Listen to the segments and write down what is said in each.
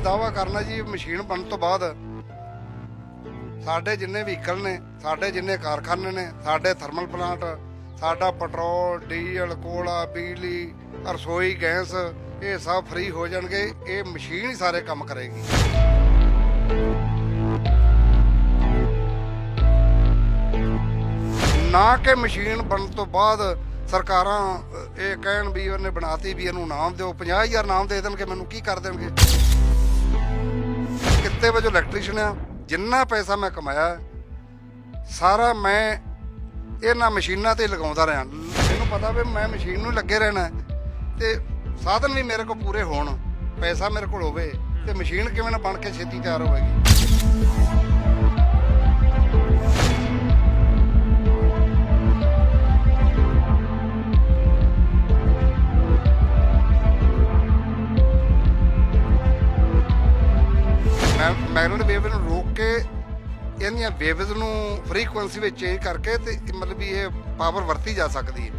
ਮੈਂ ਦਾਵਾ ਕਰਨਾ ਜੀ ਮਸ਼ੀਨ ਬਣਨ ਤੋਂ ਬਾਅਦ ਸਾਡੇ ਜਿੰਨੇ ਵਹੀਕਲ ਨੇ ਸਾਡੇ ਜਿੰਨੇ ਕਾਰਖਾਨੇ ਨੇ ਸਾਡੇ ਥਰਮਲ ਪਲਾਂਟ ਸਾਡਾ ਪੈਟਰੋਲ ਡੀਜ਼ਲ ਕੋਲਾ ਬਿਜਲੀ ਰਸੋਈ ਗੈਸ ਇਹ ਸਭ ਫ੍ਰੀ ਹੋ ਜਾਣਗੇ ਇਹ ਮਸ਼ੀਨ ਹੀ ਸਾਰੇ ਕੰਮ ਕਰੇਗੀ ਨਾ ਕਿ ਮਸ਼ੀਨ ਬਣਨ ਤੋਂ ਬਾਅਦ ਸਰਕਾਰਾਂ ਇਹ ਕਹਿਣ ਵੀ ਉਹਨੇ ਬਣਾਤੀ ਵੀ ਇਹਨੂੰ ਨਾਮ ਦਿਓ 50000 ਨਾਮ ਦੇ ਦੇਣਗੇ ਮੈਨੂੰ ਕੀ ਕਰ ਦੇਣਗੇ ਕਿੱਤੇ ਵਜੋਂ ਇਲੈਕਟ੍ਰੀਸ਼ੀਅਨ ਆ ਜਿੰਨਾ ਪੈਸਾ ਮੈਂ ਕਮਾਇਆ ਸਾਰਾ ਮੈਂ ਇਹਨਾਂ ਮਸ਼ੀਨਾਂ ਤੇ ਲਗਾਉਂਦਾ ਰਿਹਾ ਮੈਨੂੰ ਪਤਾ ਵੀ ਮੈਂ ਮਸ਼ੀਨ ਨੂੰ ਲੱਗੇ ਰਹਿਣਾ ਤੇ ਸਾਧਨ ਵੀ ਮੇਰੇ ਕੋਲ ਪੂਰੇ ਹੋਣ ਪੈਸਾ ਮੇਰੇ ਕੋਲ ਹੋਵੇ ਤੇ ਮਸ਼ੀਨ ਕਿਵੇਂ ਨਾ ਬਣ ਕੇ ਛੇਤੀ ਤਿਆਰ ਹੋਵੇਗੀ ਮੈਗਨੇਟ ਵੇਵ ਨੂੰ ਰੋਕ ਕੇ ਇਹਨੀਆਂ ਵੇਵਜ਼ ਨੂੰ ਫ੍ਰੀਕੁਐਂਸੀ ਵਿੱਚ ਚੇਂਜ ਕਰਕੇ ਤੇ ਮਤਲਬ ਇਹ ਪਾਵਰ ਵਰਤੀ ਜਾ ਸਕਦੀ ਹੈ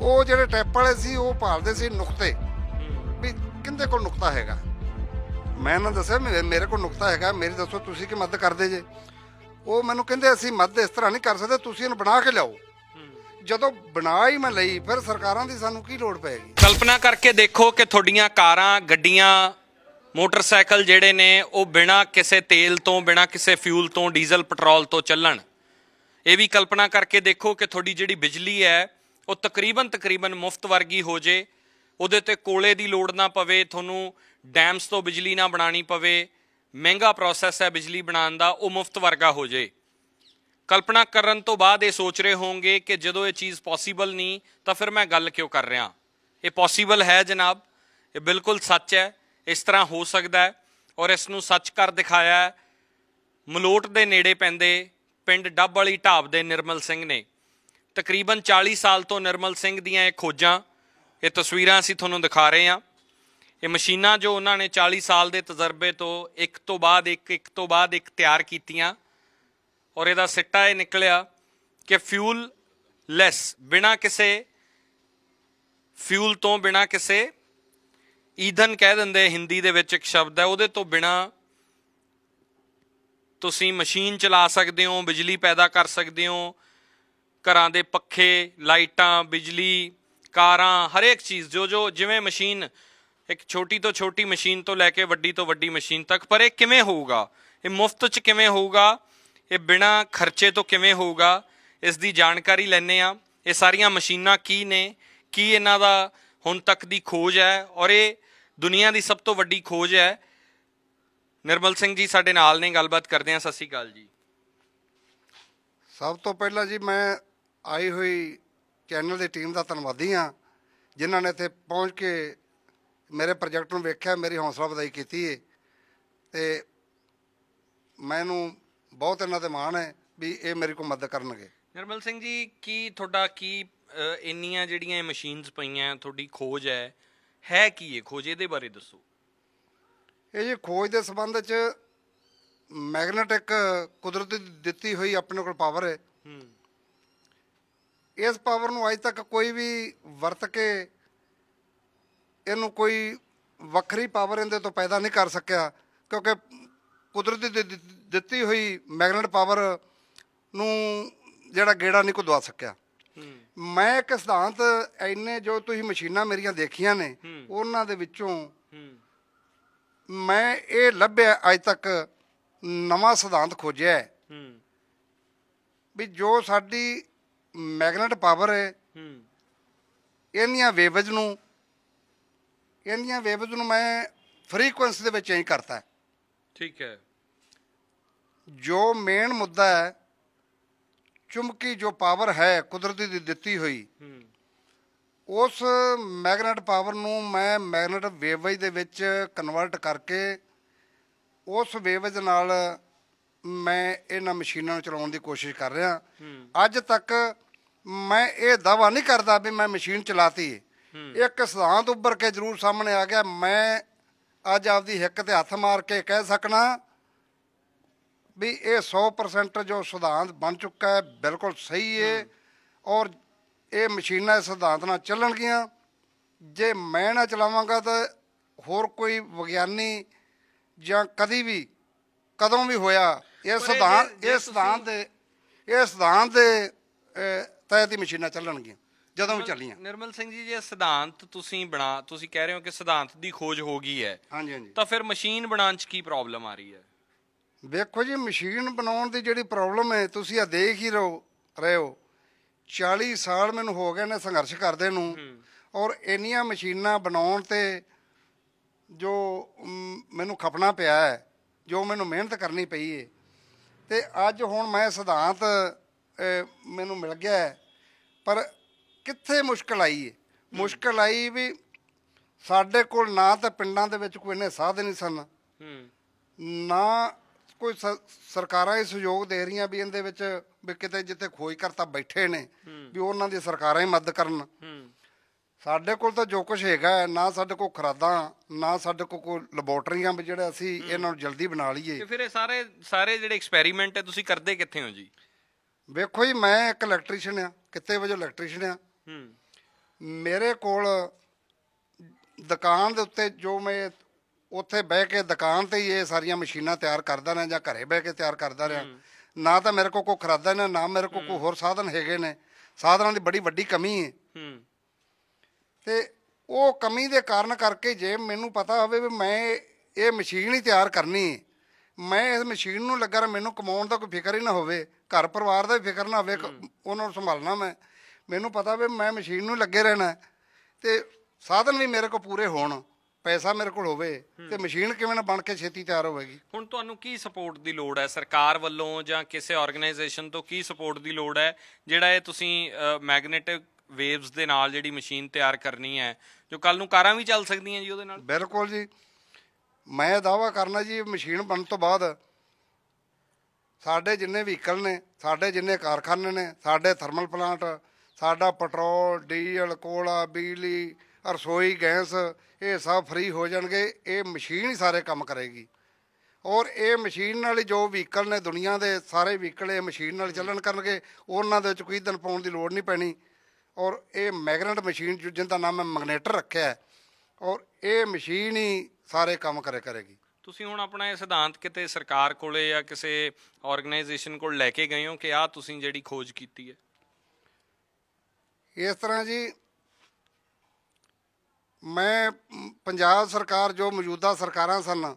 ਉਹ ਜਿਹੜੇ ਟੈਪ ਵਾਲੇ ਸੀ ਉਹ ਭਾਲਦੇ ਸੀ ਨੁਕਤੇ ਵੀ ਕਿੰਦੇ ਕੋਲ ਨੁਕਤਾ ਹੈਗਾ ਮੈਂ ਇਹਨਾਂ ਦੱਸਿਆ ਮੇਰੇ ਕੋਲ ਨੁਕਤਾ ਹੈਗਾ ਮੇਰੀ ਦੱਸੋ ਤੁਸੀਂ ਕਿ ਮਦਦ ਕਰਦੇ ਜੇ ਉਹ ਮੈਨੂੰ ਕਹਿੰਦੇ ਅਸੀਂ ਮਦਦ ਇਸ ਤਰ੍ਹਾਂ ਨਹੀਂ ਕਰ ਸਕਦੇ ਤੁਸੀਂ ਇਹਨੂੰ ਬਣਾ ਕੇ ਲਿਆਓ ਜਦੋਂ ਬਣਾ ਹੀ ਮੈਂ ਲਈ ਫਿਰ ਸਰਕਾਰਾਂ ਦੀ ਸਾਨੂੰ ਕੀ ਲੋੜ ਪੈਗੀ ਕਲਪਨਾ ਕਰਕੇ ਦੇਖੋ ਕਿ ਤੁਹਾਡੀਆਂ ਕਾਰਾਂ ਗੱਡੀਆਂ ਮੋਟਰਸਾਈਕਲ ਜਿਹੜੇ ਨੇ ਉਹ ਬਿਨਾ ਕਿਸੇ ਤੇਲ ਤੋਂ ਬਿਨਾ ਕਿਸੇ ਫਿਊਲ ਤੋਂ ਡੀਜ਼ਲ ਪੈਟਰੋਲ ਤੋਂ ਚੱਲਣ ਇਹ ਵੀ ਕਲਪਨਾ ਕਰਕੇ ਦੇਖੋ ਕਿ ਤੁਹਾਡੀ ਜਿਹੜੀ ਬਿਜਲੀ ਹੈ ਉਹ ਤਕਰੀਬਨ ਤਕਰੀਬਨ ਮੁਫਤ ਵਰਗੀ ਹੋ ਜੇ ਉਹਦੇ ਤੇ ਕੋਲੇ ਦੀ ਲੋੜ ਨਾ ਪਵੇ ਤੁਹਾਨੂੰ ਡੈਮਸ ਤੋਂ ਬਿਜਲੀ ਨਾ ਬਣਾਣੀ ਪਵੇ ਮਹਿੰਗਾ ਪ੍ਰੋਸੈਸ ਹੈ ਬਿਜਲੀ ਬਣਾਉਣ ਦਾ ਉਹ ਮੁਫਤ ਵਰਗਾ ਹੋ ਜੇ ਕਲਪਨਾ ਕਰਨ ਤੋਂ ਬਾਅਦ ਇਹ ਸੋਚ ਰਹੇ ਹੋਵੋਗੇ ਕਿ ਜਦੋਂ ਇਹ ਚੀਜ਼ ਪੋਸੀਬਲ ਨਹੀਂ ਤਾਂ ਫਿਰ ਮੈਂ ਗੱਲ ਕਿਉਂ ਕਰ ਰਿਹਾ ਇਹ ਪੋਸੀਬਲ ਹੈ ਜਨਾਬ ਇਹ ਬਿਲਕੁਲ ਸੱਚ ਹੈ ਇਸ ਤਰ੍ਹਾਂ ਹੋ ਸਕਦਾ ਹੈ ਔਰ ਇਸ ਨੂੰ ਸੱਚ ਕਰ ਦਿਖਾਇਆ ਹੈ ਮਲੋਟ ਦੇ ਨੇੜੇ ਪੈਂਦੇ ਪਿੰਡ ਡੱਬ ਵਾਲੀ ਢਾਬ ਦੇ ਨਿਰਮਲ ਸਿੰਘ ਨੇ ਤਕਰੀਬਨ 40 ਸਾਲ ਤੋਂ ਨਿਰਮਲ ਸਿੰਘ ਦੀਆਂ ਇਹ ਖੋਜਾਂ ਇਹ ਤਸਵੀਰਾਂ ਅਸੀਂ ਤੁਹਾਨੂੰ ਦਿਖਾ ਰਹੇ ਹਾਂ ਇਹ ਮਸ਼ੀਨਾਂ ਜੋ ਉਹਨਾਂ ਨੇ 40 ਸਾਲ ਦੇ ਤਜਰਬੇ ਤੋਂ ਇੱਕ ਤੋਂ ਬਾਅਦ ਇੱਕ ਇੱਕ ਤੋਂ ਬਾਅਦ ਇੱਕ ਤਿਆਰ ਕੀਤੀਆਂ ਔਰ ਇਹਦਾ ਸਿੱਟਾ ਇਹ ਨਿਕਲਿਆ ਕਿ ਫਿਊਲ ਲੈਸ ਬਿਨਾ ਕਿਸੇ ਫਿਊਲ ਤੋਂ ਬਿਨਾ ਕਿਸੇ ਈਧਨ ਕਹਿ ਦਿੰਦੇ ਹਿੰਦੀ ਦੇ ਵਿੱਚ ਇੱਕ ਸ਼ਬਦ ਹੈ ਉਹਦੇ ਤੋਂ ਬਿਨਾ ਤੁਸੀਂ ਮਸ਼ੀਨ ਚਲਾ ਸਕਦੇ ਹੋ ਬਿਜਲੀ ਪੈਦਾ ਕਰ ਸਕਦੇ ਹੋ ਘਰਾਂ ਦੇ ਪੱਖੇ ਲਾਈਟਾਂ ਬਿਜਲੀ ਕਾਰਾਂ ਹਰੇਕ ਚੀਜ਼ ਜੋ ਜੋ ਜਿਵੇਂ ਮਸ਼ੀਨ ਇੱਕ ਛੋਟੀ ਤੋਂ ਛੋਟੀ ਮਸ਼ੀਨ ਤੋਂ ਲੈ ਕੇ ਵੱਡੀ ਤੋਂ ਵੱਡੀ ਮਸ਼ੀਨ ਤੱਕ ਪਰ ਇਹ ਕਿਵੇਂ ਹੋਊਗਾ ਇਹ ਮੁਫਤ 'ਚ ਕਿਵੇਂ ਹੋਊਗਾ ਇਹ ਬਿਨਾ ਖਰਚੇ ਤੋਂ ਕਿਵੇਂ ਹੋਊਗਾ ਇਸ ਦੀ ਜਾਣਕਾਰੀ ਲੈਣੇ ਆ ਇਹ ਸਾਰੀਆਂ ਮਸ਼ੀਨਾਂ ਕੀ ਨੇ ਕੀ ਇਹਨਾਂ ਦਾ ਹੁਣ ਤੱਕ ਦੀ ਖੋਜ ਹੈ ਔਰ ਇਹ ਦੁਨੀਆ ਦੀ ਸਭ ਤੋਂ ਵੱਡੀ ਖੋਜ ਹੈ ਨਿਰਮਲ ਸਿੰਘ ਜੀ ਸਾਡੇ ਨਾਲ ਨੇ ਗੱਲਬਾਤ ਕਰਦੇ ਆ ਸਤਿ ਸ੍ਰੀ ਅਕਾਲ ਜੀ ਸਭ ਤੋਂ ਪਹਿਲਾਂ ਜੀ ਮੈਂ ਆਈ ਹੋਈ ਚੈਨਲ ਦੀ ਟੀਮ ਦਾ ਧੰਨਵਾਦੀ ਆ ਜਿਨ੍ਹਾਂ ਨੇ ਇੱਥੇ ਪਹੁੰਚ ਕੇ ਮੇਰੇ ਪ੍ਰੋਜੈਕਟ ਨੂੰ ਵੇਖਿਆ ਮੇਰੀ ਹੌਸਲਾ ਵਧਾਈ ਕੀਤੀ ਏ ਤੇ ਮੈਨੂੰ ਬਹੁਤ ਇਹਨਾਂ ਤੇ ਮਾਣ ਹੈ ਵੀ ਇਹ ਮੇਰੀ ਕੋ ਮਦਦ ਕਰਨਗੇ ਨਿਰਮਲ ਸਿੰਘ ਜੀ ਕੀ ਤੁਹਾਡਾ ਕੀ ਇੰਨੀਆਂ ਜਿਹੜੀਆਂ ਇਹ ਮਸ਼ੀਨਸ ਪਈਆਂ ਤੁਹਾਡੀ ਖੋਜ ਹੈ ਹੈ ਕੀ ਇਹ ਖੋਜ ਇਹਦੇ ਬਾਰੇ ਦੱਸੋ ਇਹ ਜੀ ਖੋਜ ਦੇ ਸੰਬੰਧ 'ਚ ਮੈਗਨੇਟਿਕ ਕੁਦਰਤ ਦਿੱਤੀ ਹੋਈ ਆਪਣੇ ਕੋਲ ਪਾਵਰ ਹੈ ਇਸ ਪਾਵਰ ਨੂੰ ਅਜੇ ਤੱਕ ਕੋਈ ਵੀ ਵਰਤ ਕੇ ਇਹਨੂੰ ਕੋਈ ਵੱਖਰੀ ਪਾਵਰ ਇਹਦੇ ਤੋਂ ਪੈਦਾ ਨਹੀਂ ਕਰ ਸਕਿਆ ਕਿਉਂਕਿ ਕੁਦਰਤ ਦੀ ਦਿੱਤੀ ਹੋਈ ਮੈਗਨੇਟ ਪਾਵਰ ਨੂੰ ਜਿਹੜਾ ਗੇੜਾ ਨਹੀਂ ਕੋ ਦਵਾ ਸਕਿਆ ਹੂੰ ਮੈਂ ਇੱਕ ਸਿਧਾਂਤ ਐਨੇ ਜੋ ਤੁਸੀਂ ਮਸ਼ੀਨਾਂ ਮੇਰੀਆਂ ਦੇਖੀਆਂ ਨੇ ਉਹਨਾਂ ਦੇ ਵਿੱਚੋਂ ਮੈਂ ਇਹ ਲੱਭਿਆ ਅੱਜ ਤੱਕ ਨਵਾਂ ਸਿਧਾਂਤ ਖੋਜਿਆ ਵੀ ਜੋ ਸਾਡੀ ਮੈਗਨੇਟ ਪਾਵਰ ਹੈ ਇਹਨੀਆਂ ਵੇਵਜ਼ ਨੂੰ ਇਹਨੀਆਂ ਵੇਵਜ਼ ਨੂੰ ਮੈਂ ਫ੍ਰੀਕੁਐਂਸੀ ਦੇ ਵਿੱਚ ਚੇਂਜ ਕਰਤਾ ਠੀਕ ਹੈ ਜੋ ਮੇਨ ਮੁੱਦਾ ਹੈ ਚੁੰਬਕੀ ਜੋ ਪਾਵਰ ਹੈ ਕੁਦਰਤੀ ਦੀ ਦਿੱਤੀ ਹੋਈ ਉਸ ਮੈਗਨੇਟ ਪਾਵਰ ਨੂੰ ਮੈਂ ਮੈਗਨੇਟ ਵੇਵਜ ਦੇ ਵਿੱਚ ਕਨਵਰਟ ਕਰਕੇ ਉਸ ਵੇਵਜ ਨਾਲ ਮੈਂ ਇਹਨਾਂ ਮਸ਼ੀਨਾਂ ਨੂੰ ਚਲਾਉਣ ਦੀ ਕੋਸ਼ਿਸ਼ ਕਰ ਰਿਹਾ ਅੱਜ ਤੱਕ ਮੈਂ ਇਹ ਦਾਵਾ ਨਹੀਂ ਕਰਦਾ ਵੀ ਮੈਂ ਮਸ਼ੀਨ ਚਲਾਤੀ ਇੱਕ ਸਿਧਾਂਤ ਉੱਭਰ ਕੇ ਜ਼ਰੂਰ ਸਾਹਮਣੇ ਆ ਗਿਆ ਮੈਂ ਅੱਜ ਆਪਦੀ ਹਿੱਕ ਤੇ ਹੱਥ ਮਾਰ ਕੇ ਕਹਿ ਸਕਣਾ ਵੀ ਇਹ 100% ਜੋ ਸਿਧਾਂਤ ਬਣ ਚੁੱਕਾ ਹੈ ਬਿਲਕੁਲ ਸਹੀ ਹੈ ਔਰ ਇਹ ਮਸ਼ੀਨਾਂ ਇਸ ਸਿਧਾਂਤ ਨਾਲ ਚੱਲਣਗੀਆਂ ਜੇ ਮੈਂ ਨਾ ਚਲਾਵਾਂਗਾ ਤਾਂ ਹੋਰ ਕੋਈ ਵਿਗਿਆਨੀ ਜਾਂ ਕਦੀ ਵੀ ਕਦੋਂ ਵੀ ਹੋਇਆ ਇਹ ਸਿਧਾਂਤ ਇਹ ਸਿਧਾਂਤ ਦੇ ਇਹ ਸਿਧਾਂਤ ਦੇ ਤਹਿਤ ਹੀ ਮਸ਼ੀਨਾਂ ਚੱਲਣਗੀਆਂ ਜਦੋਂ ਵੀ ਚੱਲੀਆਂ ਨਿਰਮਲ ਸਿੰਘ ਜੀ ਜੇ ਸਿਧਾਂਤ ਤੁਸੀਂ ਬਣਾ ਤੁਸੀਂ ਕਹਿ ਰਹੇ ਹੋ ਕਿ ਸਿਧਾਂਤ ਦੀ ਖੋਜ ਹੋ ਗਈ ਹੈ ਹਾਂਜੀ ਹਾਂਜੀ ਤਾਂ ਫਿਰ ਮਸ਼ੀਨ ਬਣਾਉਣ 'ਚ ਕੀ ਪ੍ਰੋਬਲਮ ਆ ਰਹੀ ਹੈ ਵੇਖੋ ਜੀ ਮਸ਼ੀਨ ਬਣਾਉਣ ਦੀ ਜਿਹੜੀ ਪ੍ਰੋਬਲਮ ਹੈ ਤੁਸੀਂ ਆ ਦੇਖ ਹੀ ਰਹੋ ਰਹੇ ਹੋ 40 ਸਾਲ ਮੈਨੂੰ ਹੋ ਗਏ ਨੇ ਸੰਘਰਸ਼ ਕਰਦੇ ਨੂੰ ਔਰ ਇੰਨੀਆਂ ਮਸ਼ੀਨਾਂ ਬਣਾਉਣ ਤੇ ਜੋ ਮੈਨੂੰ ਖਪਣਾ ਪਿਆ ਹੈ ਜੋ ਮੈਨੂੰ ਮਿਹਨਤ ਕਰਨੀ ਪਈ ਹੈ ਤੇ ਅੱਜ ਹੁਣ ਮੈਂ ਸਿਧਾਂਤ ਮੈਨੂੰ ਮਿਲ ਗਿਆ ਪਰ ਕਿੱਥੇ ਮੁਸ਼ਕਲ ਆਈ ਹੈ ਮੁਸ਼ਕਲ ਆਈ ਵੀ ਸਾਡੇ ਕੋਲ ਨਾ ਤਾਂ ਪਿੰਡਾਂ ਦੇ ਵਿੱਚ ਕੋਈ ਇਹਨੇ ਸਾਧਨ ਨਹੀਂ ਸਨ ਨਾ ਕੋਈ ਸਰਕਾਰਾਂ ਇਹ ਸਹਿਯੋਗ ਦੇ ਰਹੀਆਂ ਵੀ ਇਹਦੇ ਵਿੱਚ ਵੀ ਕਿਤੇ ਜਿੱਥੇ ਖੋਜਕਰਤਾ ਬੈਠੇ ਨੇ ਵੀ ਉਹਨਾਂ ਦੀ ਸਰਕਾਰਾਂ ਹੀ ਮਦਦ ਕਰਨ ਸਾਡੇ ਕੋਲ ਤਾਂ ਜੋ ਕੁਝ ਹੈਗਾ ਨਾ ਸਾਡੇ ਕੋਲ ਖਰਾਦਾਂ ਨਾ ਸਾਡੇ ਕੋਲ ਕੋਈ ਲੈਬੋਰਟਰੀਆਂ ਵੀ ਜਿਹੜੇ ਅਸੀਂ ਇਹਨਾਂ ਨੂੰ ਜਲਦੀ ਬਣਾ ਲਈਏ ਤੇ ਫਿਰ ਇਹ ਸਾਰੇ ਸਾਰੇ ਜਿਹੜੇ ਐਕਸਪੈਰੀਮੈਂਟ ਹੈ ਤੁਸੀਂ ਕਰਦੇ ਕਿੱਥੇ ਹੋ ਜੀ ਵੇਖੋ ਜੀ ਮੈਂ ਇੱਕ ਇਲੈਕਟ੍ਰੀਸ਼ੀਅਨ ਆ ਕਿਤੇ ਵਜੋਂ ਇਲੈਕਟ੍ਰੀਸ਼ੀਅਨ ਆ ਮੇਰੇ ਕੋਲ ਦੁਕਾਨ ਦੇ ਉੱਤੇ ਜੋ ਮੈਂ ਉੱਥੇ ਬਹਿ ਕੇ ਦੁਕਾਨ ਤੇ ਹੀ ਇਹ ਸਾਰੀਆਂ ਮਸ਼ੀਨਾਂ ਤਿਆਰ ਕਰਦਾ ਰਿਹਾ ਜਾਂ ਘਰੇ ਬਹਿ ਕੇ ਤਿਆਰ ਕਰਦਾ ਰਿਹਾ ਨਾ ਤਾਂ ਮੇਰੇ ਕੋਲ ਕੋ ਖਰਾਦਾ ਨਾ ਨਾ ਮੇਰੇ ਕੋਲ ਕੋ ਹੋਰ ਸਾਧਨ ਹੈਗੇ ਨੇ ਸਾਧਨਾਂ ਦੀ ਬੜੀ ਵੱਡੀ ਕਮੀ ਹੈ ਤੇ ਉਹ ਕਮੀ ਦੇ ਕਾਰਨ ਕਰਕੇ ਜੇ ਮੈਨੂੰ ਪਤਾ ਹੋਵੇ ਵੀ ਮੈਂ ਇਹ ਮਸ਼ੀਨ ਹੀ ਤਿਆਰ ਕਰਨੀ ਮੈਂ ਇਸ ਮਸ਼ੀਨ ਨੂੰ ਲੱਗਾ ਮੈਨੂੰ ਕਮਾਉਣ ਦਾ ਕੋਈ ਫਿਕਰ ਹੀ ਨਾ ਹੋਵੇ ਘਰ ਪਰਿਵਾਰ ਦਾ ਵੀ ਫਿਕਰ ਨਾ ਹੋਵੇ ਉਹਨਾਂ ਨੂੰ ਸੰਭਾਲਣਾ ਮੈਂ ਮੈਨੂੰ ਪਤਾ ਵੀ ਮੈਂ ਮਸ਼ੀਨ ਨੂੰ ਲੱਗੇ ਰਹਿਣਾ ਤੇ ਸਾਧਨ ਵੀ ਮੇਰੇ ਕੋਲ ਪੂਰੇ ਹੋਣ ਪੈਸਾ ਮੇਰੇ ਕੋਲ ਹੋਵੇ ਤੇ ਮਸ਼ੀਨ ਕਿਵੇਂ ਨਾ ਬਣ ਕੇ ਛੇਤੀ ਤਿਆਰ ਹੋਵੇਗੀ ਹੁਣ ਤੁਹਾਨੂੰ ਕੀ ਸਪੋਰਟ ਦੀ ਲੋੜ ਹੈ ਸਰਕਾਰ ਵੱਲੋਂ ਜਾਂ ਕਿਸੇ ਆਰਗੇਨਾਈਜੇਸ਼ਨ ਤੋਂ ਕੀ ਸਪੋਰਟ ਦੀ ਲੋੜ ਹੈ ਜਿਹੜਾ ਇਹ ਤੁਸੀਂ ਮੈਗਨੇਟਿਕ ਵੇਵਸ ਦੇ ਨਾਲ ਜਿਹੜੀ ਮਸ਼ੀਨ ਤਿਆਰ ਕਰਨੀ ਹੈ ਜੋ ਕੱਲ ਨੂੰ ਕਾਰਾਂ ਵੀ ਚੱਲ ਸਕਦੀਆਂ ਜੀ ਉਹਦੇ ਨਾਲ ਬਿਲਕੁਲ ਜੀ ਮੈਂ ਦਾਵਾ ਕਰਨਾ ਜੀ ਮਸ਼ੀਨ ਬਣਨ ਤੋਂ ਬਾਅਦ ਸਾਡੇ ਜਿੰਨੇ ਵਹੀਕਲ ਨੇ ਸਾਡੇ ਜਿੰਨੇ ਕਾਰਖਾਨੇ ਨੇ ਸਾਡੇ ਥਰਮਲ ਪਲਾਂਟ ਸਾਡਾ ਪੈਟਰੋਲ ਡੀਜ਼ਲ ਕੋਲਾ ਬਿਜਲੀ ਰਸੋਈ ਗੈਸ ਇਹ ਸਭ ਫ੍ਰੀ ਹੋ ਜਾਣਗੇ ਇਹ ਮਸ਼ੀਨ ਹੀ ਸਾਰੇ ਕੰਮ ਕਰੇਗੀ ਔਰ ਇਹ ਮਸ਼ੀਨ ਨਾਲ ਜੋ ਵਹੀਕਲ ਨੇ ਦੁਨੀਆ ਦੇ ਸਾਰੇ ਵਹੀਕਲ ਇਹ ਮਸ਼ੀਨ ਨਾਲ ਚੱਲਣ ਕਰਨਗੇ ਉਹਨਾਂ ਦੇ ਵਿੱਚ ਕੋਈ ਦਿਨ ਪਾਉਣ ਦੀ ਲੋੜ ਨਹੀਂ ਪੈਣੀ ਔਰ ਇਹ ਮੈਗਨੇਟ ਮਸ਼ੀਨ ਜਿਹਦਾ ਨਾਮ ਮੈਂ ਮੈਗਨੇਟਰ ਰੱਖਿਆ ਹੈ ਔਰ ਇਹ ਮਸ਼ੀਨ ਹੀ ਸਾਰੇ ਕੰਮ ਕਰੇ ਕਰੇਗੀ ਤੁਸੀਂ ਹੁਣ ਆਪਣਾ ਇਹ ਸਿਧਾਂਤ ਕਿਤੇ ਸਰਕਾਰ ਕੋਲੇ ਜਾਂ ਕਿਸੇ ਆਰਗੇਨਾਈਜੇਸ਼ਨ ਕੋਲ ਲੈ ਕੇ ਗਏ ਹੋ ਕਿ ਆ ਤੁਸੀਂ ਜਿਹੜੀ ਖੋਜ ਕੀਤੀ ਹੈ ਇਸ ਤਰ੍ਹਾਂ ਜੀ ਮੈਂ ਪੰਜਾਬ ਸਰਕਾਰ ਜੋ ਮੌਜੂਦਾ ਸਰਕਾਰਾਂ ਸਨ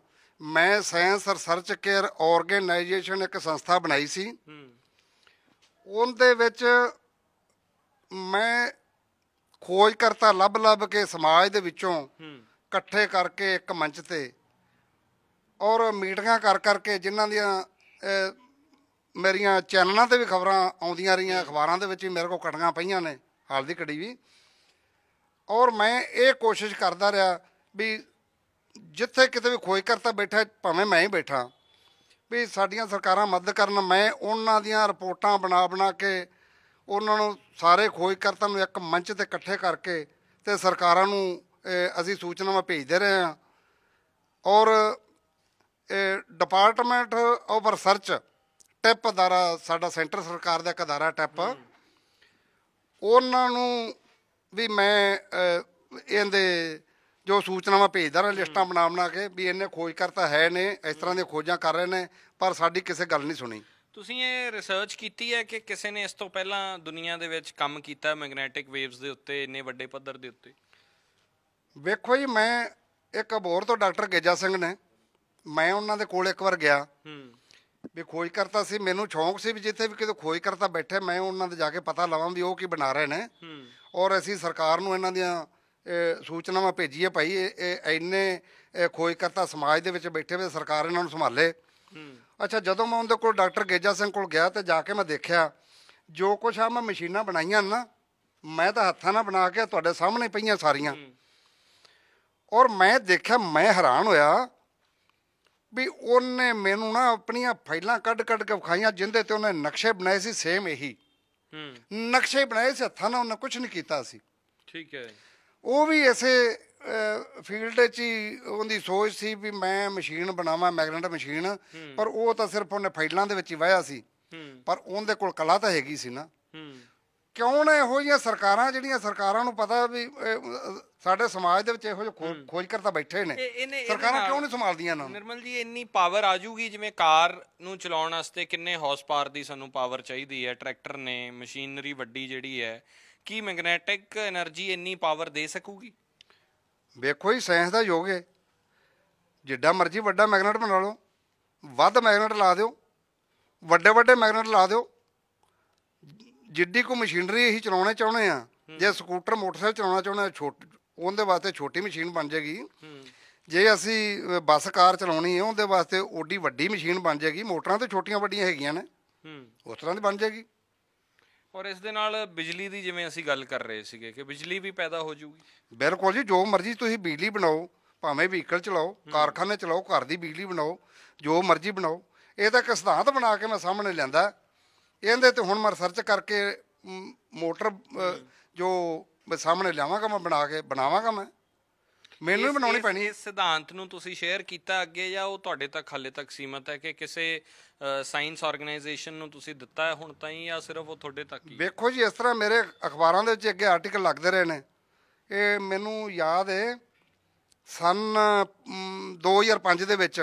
ਮੈਂ ਸਾਇੰਸ ਰਿਸਰਚ ਕੇਅਰ ਆਰਗੇਨਾਈਜੇਸ਼ਨ ਇੱਕ ਸੰਸਥਾ ਬਣਾਈ ਸੀ ਹੂੰ ਉਹਦੇ ਵਿੱਚ ਮੈਂ ਖੋਜਕਰਤਾ ਲੱਭ ਲੱਭ ਕੇ ਸਮਾਜ ਦੇ ਵਿੱਚੋਂ ਇਕੱਠੇ ਕਰਕੇ ਇੱਕ ਮੰਚ ਤੇ ਔਰ ਮੀਟਿੰਗਾਂ ਕਰ ਕਰਕੇ ਜਿਨ੍ਹਾਂ ਦੀਆਂ ਮੇਰੀਆਂ ਚੈਨਲਾਂ ਤੇ ਵੀ ਖਬਰਾਂ ਆਉਂਦੀਆਂ ਰਹੀਆਂ ਅਖਬਾਰਾਂ ਦੇ ਵਿੱਚ ਵੀ ਮੇਰੇ ਕੋਲ ਕਟੀਆਂ ਪਈਆਂ ਨੇ ਹਾਲ ਦੀ ਕੜੀ ਵੀ ਔਰ ਮੈਂ ਇਹ ਕੋਸ਼ਿਸ਼ ਕਰਦਾ ਰਿਹਾ ਵੀ ਜਿੱਥੇ ਕਿਤੇ ਵੀ ਖੋਜ ਕਰਤਾ ਬੈਠਾ ਭਾਵੇਂ ਮੈਂ ਹੀ ਬੈਠਾ ਵੀ ਸਾਡੀਆਂ ਸਰਕਾਰਾਂ ਮਦਦ ਕਰਨ ਮੈਂ ਉਹਨਾਂ ਦੀਆਂ ਰਿਪੋਰਟਾਂ ਬਣਾ ਬਣਾ ਕੇ ਉਹਨਾਂ ਨੂੰ ਸਾਰੇ ਖੋਜ ਕਰਤਾ ਨੂੰ ਇੱਕ ਮੰਚ ਤੇ ਇਕੱਠੇ ਕਰਕੇ ਤੇ ਸਰਕਾਰਾਂ ਨੂੰ ਅਸੀਂ ਸੂਚਨਾਵਾਂ ਭੇਜਦੇ ਰਹੇ ਹਾਂ ਔਰ ਡਿਪਾਰਟਮੈਂਟ ਆਫ ਰਿਸਰਚ ਟੈਪ ਅਦਾਰਾ ਸਾਡਾ ਸੈਂਟਰ ਸਰਕਾਰ ਦਾ ਇੱਕ ਅਦਾਰਾ ਟੈਪ ਉਹਨਾਂ ਨੂੰ ਵੀ ਮੈਂ ਇਹਦੇ ਜੋ ਸੂਚਨਾਵਾਂ ਭੇਜਦਾ ਰਹਾ ਲਿਸਟਾਂ ਬਣਾ ਬਣਾ ਕੇ ਵੀ ਇਹਨੇ ਖੋਜ ਕਰਤਾ ਹੈ ਨੇ ਇਸ ਤਰ੍ਹਾਂ ਦੀਆਂ ਖੋਜਾਂ ਕਰ ਰਹੇ ਨੇ ਪਰ ਸਾਡੀ ਕਿਸੇ ਗੱਲ ਨਹੀਂ ਸੁਣੀ ਤੁਸੀਂ ਇਹ ਰਿਸਰਚ ਕੀਤੀ ਹੈ ਕਿ ਕਿਸੇ ਨੇ ਇਸ ਤੋਂ ਪਹਿਲਾਂ ਦੁਨੀਆ ਦੇ ਵਿੱਚ ਕੰਮ ਕੀਤਾ ਮੈਗਨੈਟਿਕ ਵੇਵਸ ਦੇ ਉੱਤੇ ਇੰਨੇ ਵੱਡੇ ਪੱਧਰ ਦੇ ਉੱਤੇ ਵੇਖੋ ਜੀ ਮੈਂ ਇੱਕ ਅਬੋਰ ਤੋਂ ਡਾਕਟਰ ਗੇਜਾ ਸਿੰਘ ਨੇ ਮੈਂ ਉਹਨਾਂ ਦੇ ਕੋਲ ਇੱਕ ਵਾਰ ਗਿਆ ਹੂੰ ਵੀ ਖੋਜ ਕਰਤਾ ਸੀ ਮੈਨੂੰ ਸ਼ੌਂਕ ਸੀ ਵੀ ਜਿੱਥੇ ਵੀ ਕਿਤੇ ਖੋਜ ਕਰਤਾ ਬੈਠੇ ਮੈਂ ਉਹਨਾਂ ਦੇ ਜਾ ਕੇ ਪਤਾ ਲਵਾਂ ਵੀ ਉਹ ਕੀ ਬਣਾ ਰਹੇ ਨੇ ਹੂੰ ਔਰ ਅਸੀਂ ਸਰਕਾਰ ਨੂੰ ਇਹਨਾਂ ਦੀਆਂ ਸੂਚਨਾਵਾਂ ਭੇਜੀ ਭਾਈ ਇਹ ਇੰਨੇ ਖੋਜਕਰਤਾ ਸਮਾਜ ਦੇ ਵਿੱਚ ਬੈਠੇ ਹੋਏ ਸਰਕਾਰ ਇਹਨਾਂ ਨੂੰ ਸੰਭਾਲੇ ਅੱਛਾ ਜਦੋਂ ਮੈਂ ਉਹਦੇ ਕੋਲ ਡਾਕਟਰ ਗੇਜਾ ਸਿੰਘ ਕੋਲ ਗਿਆ ਤੇ ਜਾ ਕੇ ਮੈਂ ਦੇਖਿਆ ਜੋ ਕੁਛ ਆ ਮੈਂ ਮਸ਼ੀਨਾਂ ਬਣਾਈਆਂ ਨਾ ਮੈਂ ਤਾਂ ਹੱਥਾਂ ਨਾਲ ਬਣਾ ਕੇ ਤੁਹਾਡੇ ਸਾਹਮਣੇ ਪਈਆਂ ਸਾਰੀਆਂ ਔਰ ਮੈਂ ਦੇਖਿਆ ਮੈਂ ਹੈਰਾਨ ਹੋਇਆ ਵੀ ਉਹਨੇ ਮੈਨੂੰ ਨਾ ਆਪਣੀਆਂ ਫਾਈਲਾਂ ਕੱਢ ਕੱਢ ਕੇ ਵਿਖਾਈਆਂ ਜਿੰਦੇ ਤੇ ਉਹਨੇ ਨਕਸ਼ੇ ਬਣਾਏ ਸੀ ਸੇਮ ਇਹੀ ਹੂੰ ਨਕਸ਼ੇ ਬਣਾਏ ਸੀ ਹੱਥਾਂ ਨਾਲ ਉਹਨਾਂ ਕੁਝ ਨਹੀਂ ਕੀਤਾ ਸੀ ਠੀਕ ਹੈ ਉਹ ਵੀ ਐਸੇ ਫੀਲਡ 'ਚ ਹੀ ਉਹਦੀ ਸੋਚ ਸੀ ਵੀ ਮੈਂ ਮਸ਼ੀਨ ਬਣਾਵਾਂ ਮੈਗਨੇਟ ਮਸ਼ੀਨ ਪਰ ਉਹ ਤਾਂ ਸਿਰਫ ਉਹਨੇ ਫਾਈਲਾਂ ਦੇ ਵਿੱਚ ਹੀ ਵਾਇਆ ਸੀ ਪਰ ਉਹਦੇ ਕੋਲ ਕਲਾ ਤਾਂ ਹੈਗੀ ਸੀ ਨਾ ਕਿਉਂ ਨਾ ਇਹੋ ਜਿਹੀਆਂ ਸਰਕਾਰਾਂ ਜਿਹੜੀਆਂ ਸਰਕਾਰਾਂ ਨੂੰ ਪਤਾ ਵੀ ਸਾਡੇ ਸਮਾਜ ਦੇ ਵਿੱਚ ਇਹੋ ਜਿਹੇ ਖੋਜ ਕਰਤਾ ਬੈਠੇ ਨੇ ਸਰਕਾਰਾਂ ਕਿਉਂ ਨਹੀਂ ਸੰਭਾਲਦੀਆਂ ਇਹਨਾਂ ਨਿਰਮਲ ਜੀ ਇੰਨੀ ਪਾਵਰ ਆ ਜੂਗੀ ਜਿਵੇਂ ਕਾਰ ਨੂੰ ਚਲਾਉਣ ਵਾਸਤੇ ਕਿੰਨੇ ਹਾਰਸ ਪਾਵਰ ਦੀ ਸਾਨੂੰ ਪਾਵਰ ਚਾਹੀਦੀ ਹੈ ਟਰੈਕਟਰ ਨੇ ਮਸ਼ੀਨਰੀ ਵੱਡੀ ਜਿਹੜੀ ਹੈ ਕੀ ਮੈਗਨੇਟਿਕ એનર્ਜੀ ਇੰਨੀ ਪਾਵਰ ਦੇ ਸਕੂਗੀ ਵੇਖੋ ਹੀ ਸਾਇੰਸ ਦਾ ਯੋਗ ਹੈ ਜਿੱਡਾ ਮਰਜ਼ੀ ਵੱਡਾ ਮੈਗਨੇਟ ਬਣਾ ਲਓ ਵੱਧ ਮੈਗਨੇਟ ਲਾ ਦਿਓ ਵੱਡੇ ਵੱਡੇ ਮੈਗਨੇਟ ਲਾ ਦਿਓ ਜਿੱਡੀ ਕੋ ਮਸ਼ੀਨਰੀ ਇਹੀ ਚਲਾਉਣਾ ਚਾਹੁੰਦੇ ਆ ਜੇ ਸਕੂਟਰ ਮੋਟਰਸਾਈਕਲ ਚਲਾਉਣਾ ਚਾਹੁੰਦੇ ਛੋਟ ਉਹਦੇ ਵਾਸਤੇ ਛੋਟੀ ਮਸ਼ੀਨ ਬਣ ਜਾਏਗੀ ਜੇ ਅਸੀਂ ਬੱਸ ਕਾਰ ਚਲਾਉਣੀ ਹੈ ਉਹਦੇ ਵਾਸਤੇ ਓਡੀ ਵੱਡੀ ਮਸ਼ੀਨ ਬਣ ਜਾਏਗੀ ਮੋਟਰਾਂ ਤੇ ਛੋਟੀਆਂ ਵੱਡੀਆਂ ਹੈਗੀਆਂ ਨੇ ਉਸ ਤਰ੍ਹਾਂ ਦੀ ਬਣ ਜਾਏਗੀ ਔਰ ਇਸ ਦੇ ਨਾਲ ਬਿਜਲੀ ਦੀ ਜਿਵੇਂ ਅਸੀਂ ਗੱਲ ਕਰ ਰਹੇ ਸੀਗੇ ਕਿ ਬਿਜਲੀ ਵੀ ਪੈਦਾ ਹੋ ਜੂਗੀ ਬਿਲਕੁਲ ਜੀ ਜੋ ਮਰਜ਼ੀ ਤੁਸੀਂ ਬਿਜਲੀ ਬਣਾਓ ਭਾਵੇਂ ਵਹੀਕਲ ਚਲਾਓ ਕਾਰਖਾਨੇ ਚਲਾਓ ਘਰ ਦੀ ਬਿਜਲੀ ਬਣਾਓ ਜੋ ਮਰਜ਼ੀ ਬਣਾਓ ਇਹ ਤਾਂ ਇੱਕ ਸਿਧਾਂਤ ਬਣਾ ਕੇ ਮੈਂ ਸਾਹਮਣੇ ਲਿਆਂਦਾ ਇਹਦੇ ਤੇ ਹੁਣ ਮੈਂ ਰਿਸਰਚ ਕਰਕੇ ਮੋਟਰ ਜੋ ਸਾਹਮਣੇ ਲਿਆਵਾਂਗਾ ਮੈਂ ਬਣਾ ਕੇ ਬਣਾਵਾਂਗਾ ਮੈਂ ਮੈਨੂੰ ਹੀ ਬਣਾਉਣੀ ਪੈਣੀ ਇਸ ਸਿਧਾਂਤ ਨੂੰ ਤੁਸੀਂ ਸ਼ੇਅਰ ਕੀਤਾ ਅੱਗੇ ਜਾਂ ਉਹ ਤੁਹਾਡੇ ਤੱਕ ਹਾਲੇ ਤੱਕ ਸੀਮਤ ਹੈ ਕਿ ਕਿਸੇ ਸਾਇੰਸ ਆਰਗੇਨਾਈਜੇਸ਼ਨ ਨੂੰ ਤੁਸੀਂ ਦਿੱਤਾ ਹੈ ਹੁਣ ਤਾਈਂ ਜਾਂ ਸਿਰਫ ਉਹ ਤੁਹਾਡੇ ਤੱਕ ਹੀ ਵੇਖੋ ਜੀ ਇਸ ਤਰ੍ਹਾਂ ਮੇਰੇ ਅਖਬਾਰਾਂ ਦੇ ਵਿੱਚ ਅੱਗੇ ਆਰਟੀਕਲ ਲੱਗਦੇ ਰਹੇ ਨੇ ਇਹ ਮੈਨੂੰ ਯਾਦ ਹੈ ਸਨ 2005 ਦੇ ਵਿੱਚ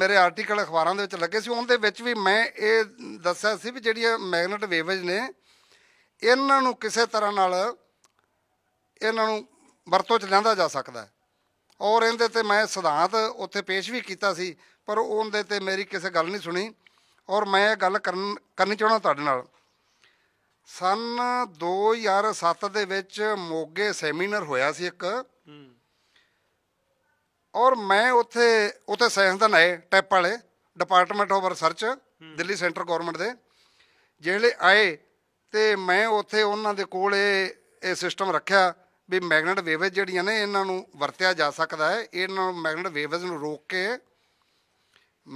ਮੇਰੇ ਆਰਟੀਕਲ ਅਖਬਾਰਾਂ ਦੇ ਵਿੱਚ ਲੱਗੇ ਸੀ ਉਹਦੇ ਵਿੱਚ ਵੀ ਮੈਂ ਇਹ ਦੱਸਿਆ ਸੀ ਵੀ ਜਿਹੜੀਆਂ ਮੈਗਨੇਟ ਵੇਵਜ ਨੇ ਇਹਨਾਂ ਨੂੰ ਕਿਸੇ ਤਰ੍ਹਾਂ ਨਾਲ ਇਹਨਾਂ ਨੂੰ ਵਰਤੋਂ 'ਚ ਲਿਆਂਦਾ ਜਾ ਸਕਦਾ ਹੈ ਔਰ ਇਹਦੇ ਤੇ ਮੈਂ ਸਿਧਾਂਤ ਉੱਥੇ ਪੇਸ਼ ਵੀ ਕੀਤਾ ਸੀ ਪਰ ਉਹਦੇ ਤੇ ਮੇਰੀ ਕਿਸੇ ਗੱਲ ਨਹੀਂ ਸੁਣੀ ਔਰ ਮੈਂ ਇਹ ਗੱਲ ਕਰਨ ਕਰਨੀ ਚਾਹਣਾ ਤੁਹਾਡੇ ਨਾਲ ਸਨ 2007 ਦੇ ਵਿੱਚ ਮੋਗੇ ਸੈਮੀਨਾਰ ਹੋਇਆ ਸੀ ਇੱਕ ਔਰ ਮੈਂ ਉੱਥੇ ਉੱਥੇ ਸਾਇੰਸ ਦਾ ਨਾਏ ਟੈਪ ਵਾਲੇ department of research Delhi centre government ਦੇ ਜਿਹੜੇ ਆਏ ਤੇ ਮੈਂ ਉੱਥੇ ਉਹਨਾਂ ਦੇ ਕੋਲ ਇਹ ਇਹ ਸਿਸਟਮ ਰੱਖਿਆ ਵੀ ਮੈਗਨਟ ਵੇਵਜ਼ ਜਿਹੜੀਆਂ ਨੇ ਇਹਨਾਂ ਨੂੰ ਵਰਤਿਆ ਜਾ ਸਕਦਾ ਹੈ ਇਹਨਾਂ ਨੂੰ ਮੈਗਨਟ ਵੇਵਜ਼ ਨੂੰ ਰੋਕ ਕੇ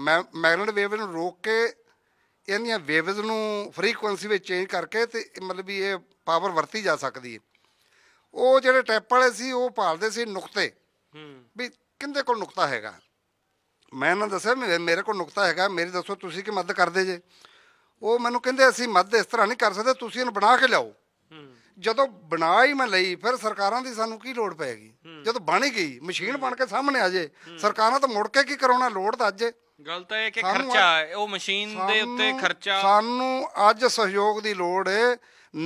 ਮੈਗਨੇਟ ਵੇਵ ਨੂੰ ਰੋਕ ਕੇ ਇਹਨੀਆਂ ਵੇਵਜ਼ ਨੂੰ ਫ੍ਰੀਕੁਐਂਸੀ ਵਿੱਚ ਚੇਂਜ ਕਰਕੇ ਤੇ ਮਤਲਬ ਵੀ ਇਹ ਪਾਵਰ ਵਰਤੀ ਜਾ ਸਕਦੀ ਹੈ ਉਹ ਜਿਹੜੇ ਟੈਪ ਵਾਲੇ ਸੀ ਉਹ ਭਾਲਦੇ ਸੀ ਨੁਕਤੇ ਹੂੰ ਵੀ ਕਿੰਦੇ ਕੋਲ ਨੁਕਤਾ ਹੈਗਾ ਮੈਂ ਇਹਨਾਂ ਦੱਸਿਆ ਮੇਰੇ ਕੋਲ ਨੁਕਤਾ ਹੈਗਾ ਮੇਰੀ ਦੱਸੋ ਤੁਸੀਂ ਕਿ ਮਦਦ ਕਰਦੇ ਜੇ ਉਹ ਮੈਨੂੰ ਕਹਿੰਦੇ ਅਸੀਂ ਮਦਦ ਇਸ ਤਰ੍ਹਾਂ ਨਹੀਂ ਕਰ ਸਕਦੇ ਤੁਸੀਂ ਇਹਨੂੰ ਬਣਾ ਕੇ ਲਿਆਓ ਜਦੋਂ ਬਣਾ ਹੀ ਮੈਂ ਲਈ ਫਿਰ ਸਰਕਾਰਾਂ ਦੀ ਸਾਨੂੰ ਕੀ ਲੋੜ ਪੈਗੀ ਜਦੋਂ ਬਣ ਗਈ ਮਸ਼ੀਨ ਬਣ ਕੇ ਸਾਹਮਣੇ ਆ ਜੇ ਸਰਕਾਰਾਂ ਤਾਂ ਮੁੜ ਕੇ ਕੀ ਕਰਾਉਣਾ ਲੋੜ ਤਾਂ ਅੱਜ ਗੱਲ ਤਾਂ ਇਹ ਕਿ ਖਰਚਾ ਹੈ, ਉਹ ਮਸ਼ੀਨ ਦੇ ਉੱਤੇ ਖਰਚਾ ਸਾਨੂੰ ਅੱਜ ਸਹਿਯੋਗ ਦੀ ਲੋੜ ਏ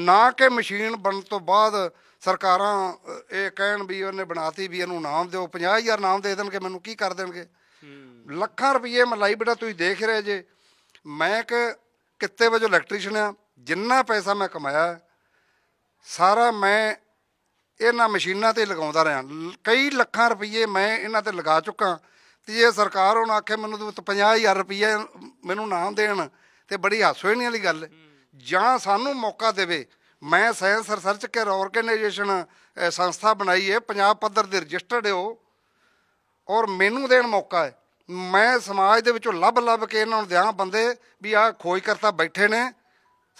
ਨਾ ਕਿ ਮਸ਼ੀਨ ਬਣਨ ਤੋਂ ਬਾਅਦ ਸਰਕਾਰਾਂ ਇਹ ਕਹਿਣ ਵੀ ਉਹਨੇ ਬਣਾਤੀ ਵੀ ਇਹਨੂੰ ਨਾਮ ਦਿਓ 50000 ਨਾਮ ਦੇ ਦੇਣਗੇ ਮੈਨੂੰ ਕੀ ਕਰ ਦੇਣਗੇ ਲੱਖਾਂ ਰੁਪਏ ਮਲਾਈ ਬੇਟਾ ਤੁਸੀਂ ਦੇਖ ਰਹੇ ਜੇ ਮੈਂ ਇੱਕ ਕਿੱਤੇ ਵਜੋਂ ਇਲੈਕਟ੍ਰੀਸ਼ੀਅਨ ਆ ਜਿੰਨਾ ਪੈਸਾ ਮੈਂ ਕਮਾਇਆ ਸਾਰਾ ਮੈਂ ਇਹਨਾਂ ਮਸ਼ੀਨਾਂ ਤੇ ਲਗਾਉਂਦਾ ਰਿਹਾ ਕਈ ਲੱਖਾਂ ਰੁਪਏ ਮੈਂ ਇਹਨਾਂ ਤੇ ਲਗਾ ਚੁੱਕਾ ਤੇ ਇਹ ਸਰਕਾਰ ਹੁਣ ਆਖੇ ਮੈਨੂੰ 50000 ਰੁਪਏ ਮੈਨੂੰ ਨਾ ਦੇਣ ਤੇ ਬੜੀ ਨਹੀਂ ਵਾਲੀ ਗੱਲ ਜਾਂ ਸਾਨੂੰ ਮੌਕਾ ਦੇਵੇ ਮੈਂ ਸਾਇੰਸ ਰਿਸਰਚ ਕੇ ਆਰਗੇਨਾਈਜੇਸ਼ਨ ਸੰਸਥਾ ਬਣਾਈ ਹੈ ਪੰਜਾਬ ਪੱਧਰ ਦੇ ਰਜਿਸਟਰਡ ਹੋ ਔਰ ਮੈਨੂੰ ਦੇਣ ਮੌਕਾ ਹੈ ਮੈਂ ਸਮਾਜ ਦੇ ਵਿੱਚੋਂ ਲੱਭ ਲੱਭ ਕੇ ਇਹਨਾਂ ਨੂੰ ਦਿਆਂ ਬੰਦੇ ਵੀ ਖੋਜ ਖੋਜਕਰਤਾ ਬੈਠੇ ਨੇ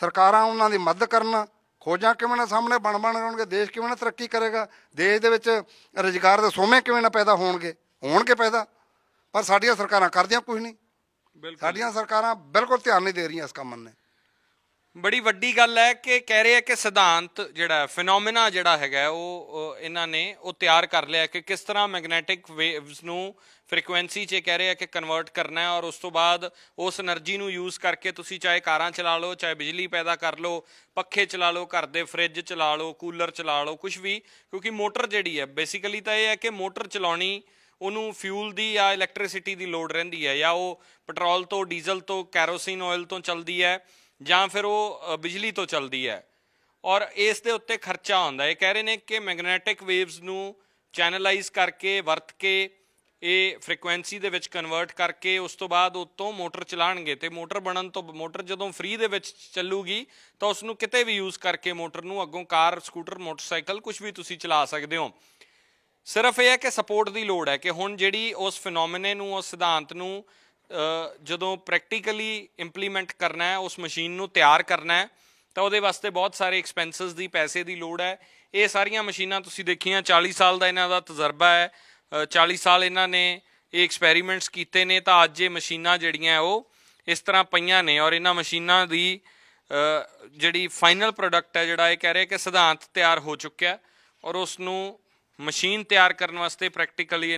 ਸਰਕਾਰਾਂ ਉਹਨਾਂ ਦੀ ਮਦਦ ਕਰਨ ਖੋਜਾਂ ਕਿਵੇਂ ਨਾ ਸਾਹਮਣੇ ਬਣ ਬਣ ਹੋਣਗੇ ਦੇਸ਼ ਕਿਵੇਂ ਨਾ ਤਰੱਕੀ ਕਰੇਗਾ ਦੇਸ਼ ਦੇ ਵਿੱਚ ਰੋਜ਼ਗਾਰ ਦੇ ਸੋਮੇ ਕਿਵੇਂ ਨਾ ਪੈਦਾ ਹੋਣਗੇ ਹੋਣਗੇ ਪੈਦਾ ਪਰ ਸਾਡੀਆਂ ਸਰਕਾਰਾਂ ਕਰਦੀਆਂ ਕੁਝ ਨਹੀਂ ਸਾਡੀਆਂ ਸਰਕਾਰਾਂ ਬਿਲਕੁਲ ਧਿਆਨ ਨਹੀਂ ਦੇ ਰਹੀਆਂ ਇਸ ਕੰਮ ਨੇ ਬੜੀ ਵੱਡੀ ਗੱਲ ਹੈ ਕਿ ਕਹਿ ਰਹੇ ਆ ਕਿ ਸਿਧਾਂਤ ਜਿਹੜਾ ਫੀਨੋਮੀਨਾ ਜਿਹੜਾ ਹੈਗਾ ਉਹ ਇਹਨਾਂ ਨੇ ਉਹ ਤਿਆਰ ਕਰ ਲਿਆ ਕਿ ਕਿਸ ਤਰ੍ਹਾਂ ਮੈਗਨੈਟਿਕ ਵੇਵਸ ਨੂੰ ਫ੍ਰੀਕੁਐਂਸੀ 'ਚ ਕਹਿ ਰਹੇ ਆ ਕਿ ਕਨਵਰਟ ਕਰਨਾ ਹੈ ਔਰ ਉਸ ਤੋਂ ਬਾਅਦ ਉਸ એનર્ਜੀ ਨੂੰ ਯੂਜ਼ ਕਰਕੇ ਤੁਸੀਂ ਚਾਹੇ ਕਾਰਾਂ ਚਲਾ ਲਓ ਚਾਹੇ ਬਿਜਲੀ ਪੈਦਾ ਕਰ ਲਓ ਪੱਖੇ ਚਲਾ ਲਓ ਘਰ ਦੇ ਫ੍ਰਿਜ ਚਲਾ ਲਓ ਕੂਲਰ ਚਲਾ ਲਓ ਕੁਝ ਵੀ ਕਿਉਂਕਿ ਮੋਟਰ ਜਿਹੜੀ ਹੈ ਬੇਸਿਕਲੀ ਤਾਂ ਇਹ ਹੈ ਕਿ ਮੋਟਰ ਚਲਾਉਣੀ ਉਹਨੂੰ ਫਿਊਲ ਦੀ ਜਾਂ ਇਲੈਕਟ੍ਰਿਸਿਟੀ ਦੀ ਲੋੜ ਰਹਿੰਦੀ ਹੈ ਜਾਂ ਉਹ ਪੈਟਰੋਲ ਤੋਂ ਡੀਜ਼ਲ ਤੋਂ ਕੈਰੋਸਿਨ ਆਇਲ ਤੋਂ ਚੱਲਦੀ ਹੈ ਜਾਂ ਫਿਰ ਉਹ ਬਿਜਲੀ ਤੋਂ ਚੱਲਦੀ ਹੈ ਔਰ ਇਸ ਦੇ ਉੱਤੇ ਖਰਚਾ ਆਉਂਦਾ ਇਹ ਕਹਿ ਰਹੇ ਨੇ ਕਿ ਮੈਗਨੈਟਿਕ ਵੇਵਸ ਨੂੰ ਚੈਨਲਾਈਜ਼ ਕਰਕੇ ਵਰਤ ਕੇ ਇਹ ਫ੍ਰੀਕੁਐਂਸੀ ਦੇ ਵਿੱਚ ਕਨਵਰਟ ਕਰਕੇ ਉਸ ਤੋਂ ਬਾਅਦ ਉਤੋਂ ਮੋਟਰ ਚਲਾਣਗੇ ਤੇ ਮੋਟਰ ਬਣਨ ਤੋਂ ਮੋਟਰ ਜਦੋਂ ਫ੍ਰੀ ਦੇ ਵਿੱਚ ਚੱਲੂਗੀ ਤਾਂ ਉਸ ਨੂੰ ਕਿਤੇ ਵੀ ਯੂਜ਼ ਕਰਕੇ ਮੋਟਰ ਨੂੰ ਅੱਗੋਂ ਕਾਰ ਸਕੂਟਰ ਮੋਟਰਸਾਈਕਲ ਕੁਝ ਵੀ ਤੁਸੀਂ ਚਲਾ ਸਕਦੇ ਹੋ ਸਿਰਫ ਇਹ ਹੈ ਕਿ ਸਪੋਰਟ ਦੀ ਲੋੜ ਹੈ ਕਿ ਹੁਣ ਜਿਹੜੀ ਉਸ ਫੀਨੋਮੀਨੇ ਨੂੰ ਉਸ ਸਿਧਾਂਤ ਨੂੰ ਜਦੋਂ ਪ੍ਰੈਕਟੀਕਲੀ ਇੰਪਲੀਮੈਂਟ ਕਰਨਾ ਹੈ ਉਸ ਮਸ਼ੀਨ ਨੂੰ ਤਿਆਰ ਕਰਨਾ ਹੈ ਤਾਂ ਉਹਦੇ ਵਾਸਤੇ ਬਹੁਤ ਸਾਰੇ ਐਕਸਪੈਂਸਸ ਦੀ ਪੈਸੇ ਦੀ ਲੋੜ ਹੈ ਇਹ ਸਾਰੀਆਂ ਮਸ਼ੀਨਾਂ ਤੁਸੀਂ ਦੇਖੀਆਂ 40 ਸਾਲ ਦਾ ਇਹਨਾਂ ਦਾ ਤਜਰਬਾ ਹੈ 40 ਸਾਲ ਇਹਨਾਂ ਨੇ ਇਹ ਐਕਸਪੈਰੀਮੈਂਟਸ ਕੀਤੇ ਨੇ ਤਾਂ ਅੱਜ ਇਹ ਮਸ਼ੀਨਾਂ ਜਿਹੜੀਆਂ ਉਹ ਇਸ ਤਰ੍ਹਾਂ ਪਈਆਂ ਨੇ ਔਰ ਇਹਨਾਂ ਮਸ਼ੀਨਾਂ ਦੀ ਜਿਹੜੀ ਫਾਈਨਲ ਪ੍ਰੋਡਕਟ ਹੈ ਜਿਹੜਾ ਇਹ ਕਹਿ ਰਿਹਾ ਕਿ ਸਿਧਾਂਤ ਤਿਆਰ ਹੋ ਚੁੱਕਿਆ ਔਰ ਉਸ ਨੂੰ ਮਸ਼ੀਨ ਤਿਆਰ ਕਰਨ ਵਾਸਤੇ ਪ੍ਰੈਕਟੀਕਲੀ